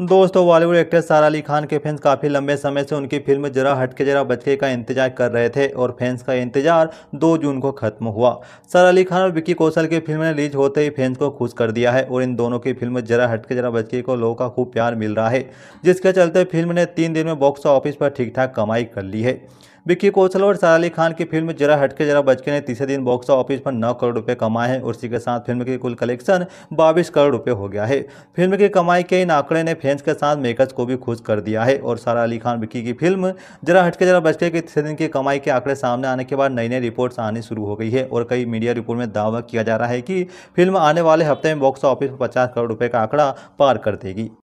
दोस्तों बॉलीवुड एक्ट्रेस सारा अली खान के फैंस काफ़ी लंबे समय से उनकी फिल्म जरा हटके जरा बचके का इंतजार कर रहे थे और फैंस का इंतजार 2 जून को खत्म हुआ सारा अली खान और विक्की कौशल की फिल्म रिलीज होते ही फैंस को खुश कर दिया है और इन दोनों की फिल्म जरा हटके जरा बचके को लोगों का खूब प्यार मिल रहा है जिसके चलते फिल्म ने तीन दिन में बॉक्स ऑफिस पर ठीक ठाक कमाई कर ली है विक्की कौशल और सारा अली खान की फिल्म जरा हटके जरा बचके ने तीसरे दिन बॉक्स ऑफिस पर नौ करोड़ रुपये कमाए हैं और इसी के साथ फिल्म की कुल कलेक्शन बाईस करोड़ रुपये हो गया है फिल्म की कमाई के इन आंकड़े ने फैंस के साथ मेकर्स को भी खुश कर दिया है और सारा अली खान विक्की की फिल्म जरा हटके जरा बचके के तीसरे दिन की कमाई के आंकड़े सामने आने के बाद नई नई रिपोर्ट्स आनी शुरू हो गई है और कई मीडिया रिपोर्ट में दावा किया जा रहा है कि फिल्म आने वाले हफ्ते में बॉक्स ऑफिस पर पचास करोड़ रुपये का आंकड़ा पार कर देगी